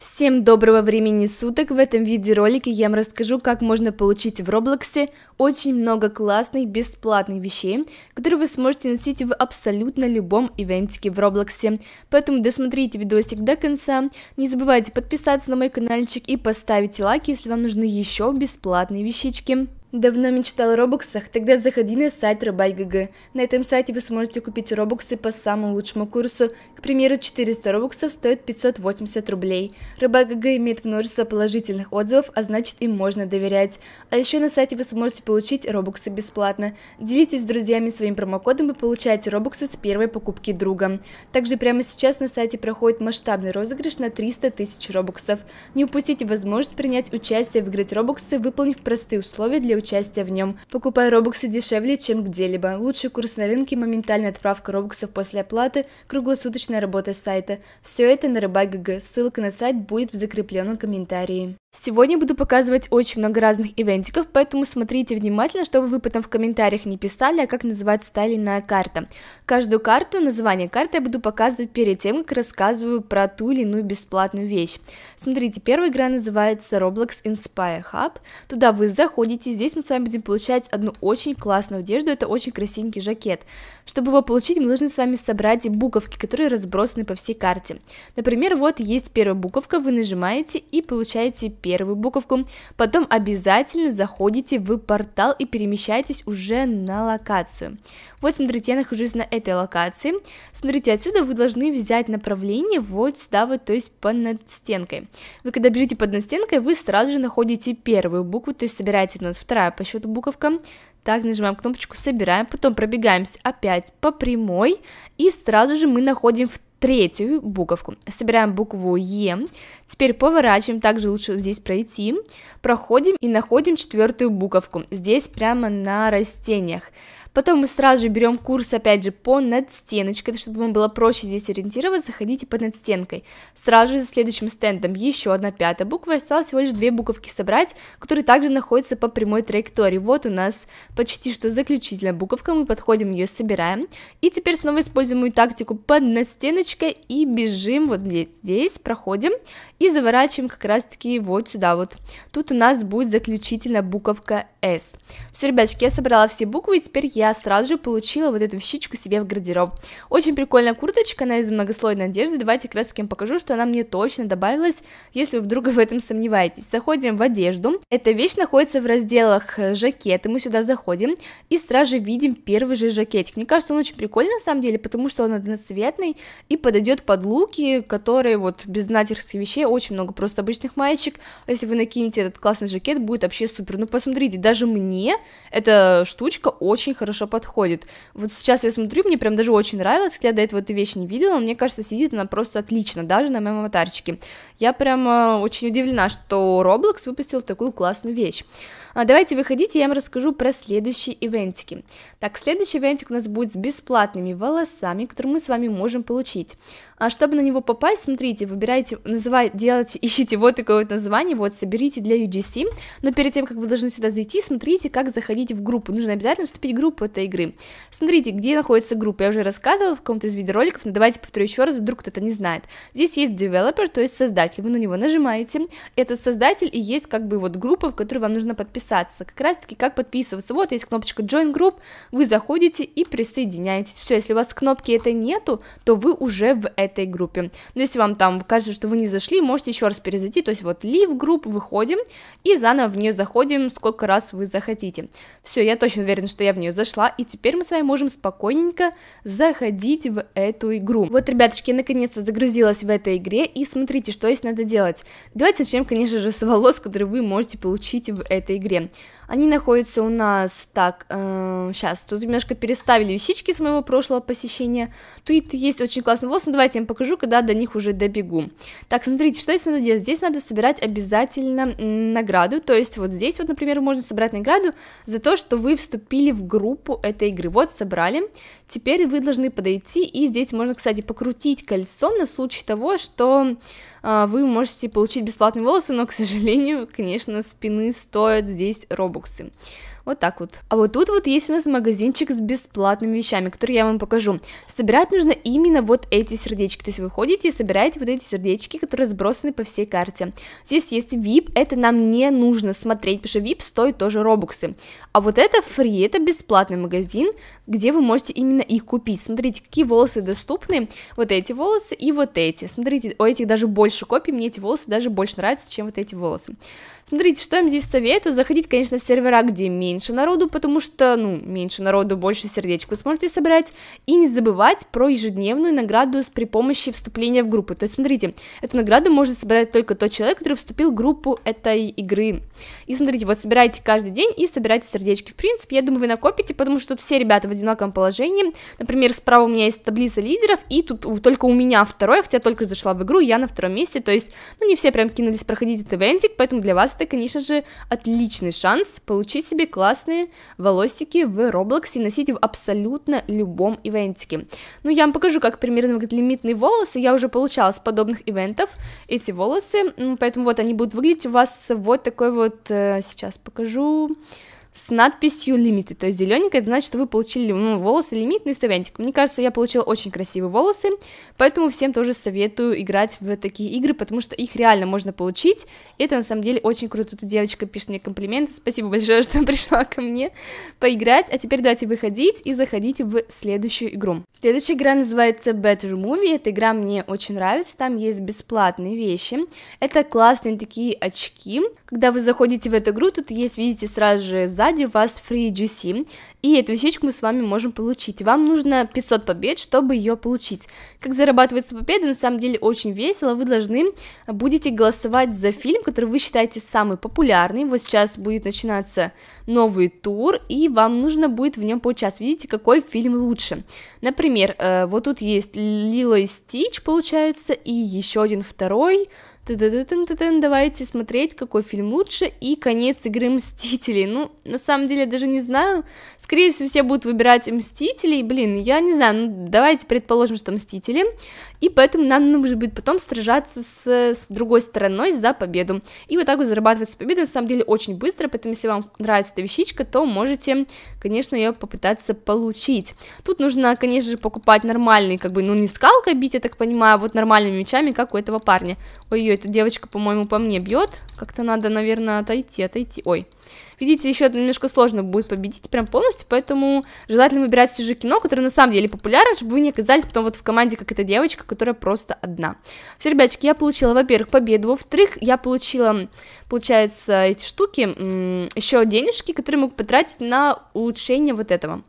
Всем доброго времени суток! В этом видеоролике я вам расскажу, как можно получить в Роблоксе очень много классных бесплатных вещей, которые вы сможете носить в абсолютно любом ивентике в Роблоксе. Поэтому досмотрите видосик до конца, не забывайте подписаться на мой каналчик и поставить лайк, если вам нужны еще бесплатные вещички. Давно мечтал о робоксах? Тогда заходи на сайт Рыбай.гг. На этом сайте вы сможете купить робоксы по самому лучшему курсу. К примеру, 400 робоксов стоит 580 рублей. Рыбай.гг имеет множество положительных отзывов, а значит им можно доверять. А еще на сайте вы сможете получить робоксы бесплатно. Делитесь с друзьями своим промокодом и получайте робоксы с первой покупки друга. Также прямо сейчас на сайте проходит масштабный розыгрыш на 300 тысяч робоксов. Не упустите возможность принять участие в игре робоксы, выполнив простые условия для участие в нем. Покупай робоксы дешевле, чем где-либо. Лучший курс на рынке, моментальная отправка робоксов после оплаты, круглосуточная работа сайта. Все это на Рыбак.гг. Ссылка на сайт будет в закрепленном комментарии. Сегодня буду показывать очень много разных ивентиков, поэтому смотрите внимательно, чтобы вы потом в комментариях не писали, а как называется та или иная карта. Каждую карту, название карты я буду показывать перед тем, как рассказываю про ту или иную бесплатную вещь. Смотрите, первая игра называется Roblox Inspire Hub. Туда вы заходите, здесь Здесь мы с вами будем получать одну очень классную одежду, это очень красивенький жакет. Чтобы его получить, мы должны с вами собрать буковки, которые разбросаны по всей карте. Например, вот есть первая буковка, вы нажимаете и получаете первую буковку, потом обязательно заходите в портал и перемещаетесь уже на локацию. Вот смотрите, я нахожусь на этой локации, смотрите, отсюда вы должны взять направление вот сюда вот, то есть под надстенкой. Вы когда бежите под надстенкой, вы сразу же находите первую букву, то есть собираете у нас вторую вторая по счету буковка. Так, нажимаем кнопочку «Собираем», потом пробегаемся опять по прямой, и сразу же мы находим в третью буковку. Собираем букву Е, теперь поворачиваем, также лучше здесь пройти, проходим и находим четвертую буковку, здесь прямо на растениях. Потом мы сразу же берем курс, опять же, по надстеночкой, чтобы вам было проще здесь ориентироваться, ходите по надстенкой. Сразу же за следующим стендом еще одна пятая буква, осталось всего лишь две буковки собрать, которые также находятся по прямой траектории. Вот у нас почти что заключительная буковка, мы подходим, ее собираем. И теперь снова используем мою тактику под надстеночкой и бежим вот здесь, проходим и заворачиваем как раз-таки вот сюда вот. Тут у нас будет заключительная буковка S. Все, ребяточки, я собрала все буквы, и теперь я я сразу же получила вот эту вещичку себе в гардероб. Очень прикольная курточка, она из многослойной одежды, давайте как раз покажу, что она мне точно добавилась, если вы вдруг в этом сомневаетесь. Заходим в одежду, эта вещь находится в разделах э, жакеты, мы сюда заходим и сразу же видим первый же жакетик. Мне кажется, он очень прикольный на самом деле, потому что он одноцветный и подойдет под луки, которые вот без знатирских вещей очень много, просто обычных маечек. А если вы накинете этот классный жакет, будет вообще супер. Ну, посмотрите, даже мне эта штучка очень хорошо хорошо подходит. Вот сейчас я смотрю, мне прям даже очень нравилось, хотя я до этого эту вещь не видела, но мне кажется, сидит она просто отлично, даже на моем аватарчике. Я прям э, очень удивлена, что Roblox выпустил такую классную вещь. А давайте выходите, я вам расскажу про следующие ивентики. Так, следующий ивентик у нас будет с бесплатными волосами, которые мы с вами можем получить. А чтобы на него попасть, смотрите, выбирайте, называйте, делайте, ищите вот такое вот название, вот, соберите для UGC, но перед тем, как вы должны сюда зайти, смотрите, как заходить в группу. Нужно обязательно вступить в группу опыта игры. Смотрите, где находится группа, я уже рассказывала в каком-то из видеороликов, но давайте повторю еще раз, вдруг кто-то не знает. Здесь есть developer, то есть создатель, вы на него нажимаете, этот создатель и есть как бы вот группа, в которую вам нужно подписаться, как раз таки как подписываться, вот есть кнопочка join group, вы заходите и присоединяетесь, все, если у вас кнопки это нету, то вы уже в этой группе, но если вам там кажется, что вы не зашли, можете еще раз перезайти, то есть вот leave group, выходим и заново в нее заходим, сколько раз вы захотите. Все, я точно уверена, что я в нее зашла, зашла, и теперь мы с вами можем спокойненько заходить в эту игру. Вот, ребяточки, я наконец-то загрузилась в этой игре, и смотрите, что есть надо делать. Давайте начнем, конечно же, с волос, которые вы можете получить в этой игре. Они находятся у нас так, э, сейчас, тут немножко переставили вещички с моего прошлого посещения. Тут есть очень классный волос, но давайте я вам покажу, когда до них уже добегу. Так, смотрите, что здесь надо делать? Здесь надо собирать обязательно награду, то есть вот здесь вот, например, можно собрать награду за то, что вы вступили в группу группу этой игры. Вот, собрали. Теперь вы должны подойти, и здесь можно, кстати, покрутить кольцо на случай того, что э, вы можете получить бесплатные волосы, но, к сожалению, конечно, спины стоят здесь робоксы. Вот так вот. А вот тут вот есть у нас магазинчик с бесплатными вещами, которые я вам покажу. Собирать нужно именно вот эти сердечки. То есть вы ходите и собираете вот эти сердечки, которые сбросаны по всей карте. Здесь есть VIP, это нам не нужно смотреть, потому что VIP стоит тоже робуксы. А вот это free, это бесплатный магазин, где вы можете именно их купить. Смотрите, какие волосы доступны, вот эти волосы и вот эти. Смотрите, у этих даже больше копий, мне эти волосы даже больше нравятся, чем вот эти волосы. Смотрите, что им здесь советую, заходить, конечно, в сервера, где меньше народу, потому что, ну, меньше народу, больше сердечек вы сможете собрать, и не забывать про ежедневную награду при помощи вступления в группу, то есть, смотрите, эту награду может собирать только тот человек, который вступил в группу этой игры, и смотрите, вот собирайте каждый день и собирайте сердечки, в принципе, я думаю, вы накопите, потому что тут все ребята в одинаковом положении, например, справа у меня есть таблица лидеров, и тут только у меня второе, хотя только зашла в игру, я на втором месте, то есть, ну, не все прям кинулись проходить этот ивентик, поэтому для вас это, конечно же, отличный шанс получить себе классные волосики в Roblox и носить в абсолютно любом ивентике. Ну, я вам покажу, как примерно выглядят лимитные волосы, я уже получала с подобных ивентов эти волосы, поэтому вот они будут выглядеть у вас вот такой вот, э, сейчас покажу, с надписью лимиты, то есть зелененькая, это значит, что вы получили ну, волосы лимитный совентик. Мне кажется, я получила очень красивые волосы, поэтому всем тоже советую играть в такие игры, потому что их реально можно получить, и это на самом деле очень круто. Тут девочка пишет мне комплименты, спасибо большое, что пришла ко мне поиграть, а теперь давайте выходить и заходить в следующую игру. Следующая игра называется Better Movie, эта игра мне очень нравится, там есть бесплатные вещи, это классные такие очки, когда вы заходите в эту игру, тут есть, видите, сразу же за Ради вас Free GC, и эту вещичку мы с вами можем получить. Вам нужно 500 побед, чтобы ее получить. Как зарабатываются победы, на самом деле очень весело, вы должны будете голосовать за фильм, который вы считаете самый популярный, вот сейчас будет начинаться новый тур, и вам нужно будет в нем поучаствовать, видите, какой фильм лучше. Например, э, вот тут есть Лило и Стич, получается, и еще один второй, давайте смотреть, какой фильм лучше, и конец игры Мстителей. Ну, на самом деле, я даже не знаю. Скорее всего, все будут выбирать Мстителей. Блин, я не знаю, ну, давайте предположим, что Мстители. И поэтому нам нужно будет потом сражаться с, с другой стороной за победу. И вот так вот зарабатывать победа, на самом деле, очень быстро. Поэтому, если вам нравится эта вещичка, то можете, конечно, ее попытаться получить. Тут нужно, конечно же, покупать нормальный, как бы, ну, не скалкой бить, я так понимаю, а вот нормальными мечами, как у этого парня. Ой-ой, эта девочка, по-моему, по мне бьет. Как-то надо, наверное, отойти, отойти. Ой. Видите, еще немножко сложно будет победить прям полностью, поэтому желательно выбирать все же кино, которое на самом деле популярно, чтобы вы не оказались потом вот в команде, как эта девочка, которая просто одна. Все, ребяточки, я получила, во-первых, победу, во-вторых, я получила, получается, эти штуки, еще денежки, которые могу потратить на улучшение вот этого.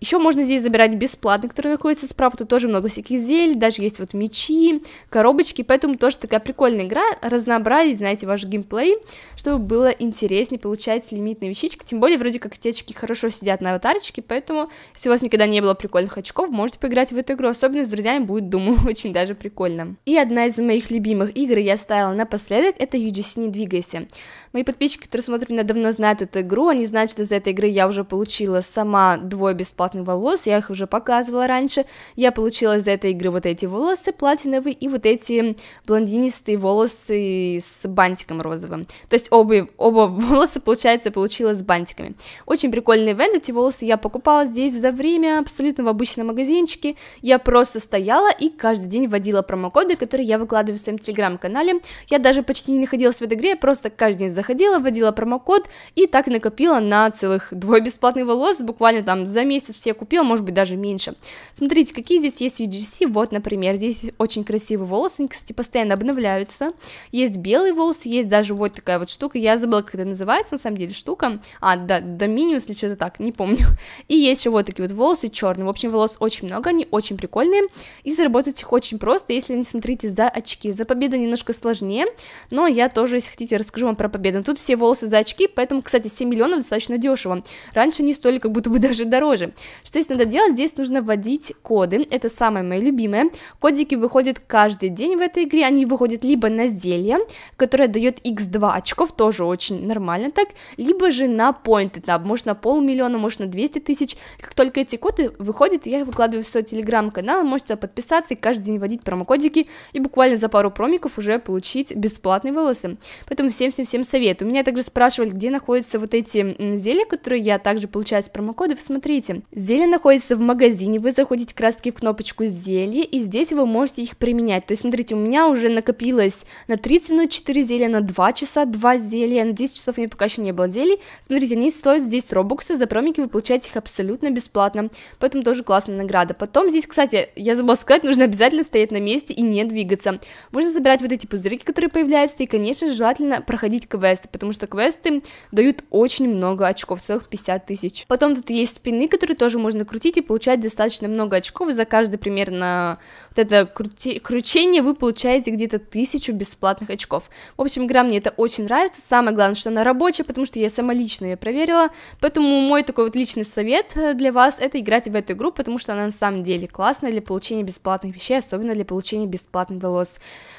Еще можно здесь забирать бесплатно, который находится справа, тут тоже много всяких зелий, даже есть вот мечи, коробочки, поэтому тоже такая прикольная игра, разнообразить, знаете, ваш геймплей, чтобы было интереснее получать лимитные вещички, тем более вроде как эти очки хорошо сидят на аватарочке, поэтому если у вас никогда не было прикольных очков, можете поиграть в эту игру, особенно с друзьями будет, думаю, очень даже прикольно. И одна из моих любимых игр я ставила напоследок, это UGC «Не двигайся». Мои подписчики, которые смотрят меня давно, знают эту игру, они знают, что за этой игры я уже получила сама двое бесплатных салатных волос, я их уже показывала раньше. Я получила из этой игры вот эти волосы платиновые и вот эти блондинистые волосы с бантиком розовым. То есть оба, оба волоса, получается, получила с бантиками. Очень прикольный ивент, эти волосы я покупала здесь за время, абсолютно в обычном магазинчике. Я просто стояла и каждый день вводила промокоды, которые я выкладываю в своем телеграм-канале. Я даже почти не находилась в этой игре, я просто каждый день заходила, вводила промокод и так накопила на целых двое бесплатных волос, буквально там за месяц 130 я купила, может быть, даже меньше. Смотрите, какие здесь есть UGC, вот, например, здесь очень красивые волосы, они, кстати, постоянно обновляются, есть белые волосы, есть даже вот такая вот штука, я забыла, как это называется, на самом деле, штука, а, да, Доминиус или что-то так, не помню, и есть еще вот такие вот волосы черные, в общем, волос очень много, они очень прикольные, и заработать их очень просто, если не смотрите за очки, за победу немножко сложнее, но я тоже, если хотите, расскажу вам про победу, тут все волосы за очки, поэтому, кстати, 7 миллионов достаточно дешево, раньше они стоили как будто бы даже дороже, что здесь надо делать? Здесь нужно вводить коды, это самое мое любимое. Кодики выходят каждый день в этой игре, они выходят либо на зелье, которое дает x2 очков, тоже очень нормально так, либо же на Point Lab, может на полмиллиона, может на 200 тысяч. Как только эти коды выходят, я их выкладываю в свой телеграм-канал, можете подписаться и каждый день вводить промокодики и буквально за пару промиков уже получить бесплатные волосы. Поэтому всем-всем-всем совет. У меня также спрашивали, где находятся вот эти зелья, которые я также получаю с промокодов. Смотрите, Зелье находится в магазине, вы заходите как раз таки в кнопочку зелье, и здесь вы можете их применять. То есть, смотрите, у меня уже накопилось на 30 минут 4 зелья, на 2 часа 2 зелья, на 10 часов у меня пока еще не было зелий. Смотрите, они стоят здесь робуксы, за промики вы получаете их абсолютно бесплатно, поэтому тоже классная награда. Потом здесь, кстати, я забыла сказать, нужно обязательно стоять на месте и не двигаться. Можно забирать вот эти пузырьки, которые появляются, и, конечно, желательно проходить квесты, потому что квесты дают очень много очков, целых 50 тысяч. Потом тут есть спины, которые тоже тоже можно крутить и получать достаточно много очков, за каждое примерно вот это крути... кручение вы получаете где-то тысячу бесплатных очков. В общем, игра мне это очень нравится, самое главное, что она рабочая, потому что я сама лично ее проверила, поэтому мой такой вот личный совет э, для вас — это играть в эту игру, потому что она на самом деле классная для получения бесплатных вещей, особенно для получения бесплатных волос.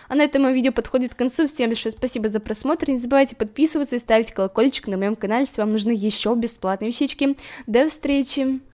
А на этом мое видео подходит к концу, всем большое спасибо за просмотр, не забывайте подписываться и ставить колокольчик на моем канале, если вам нужны еще бесплатные вещички. До встречи!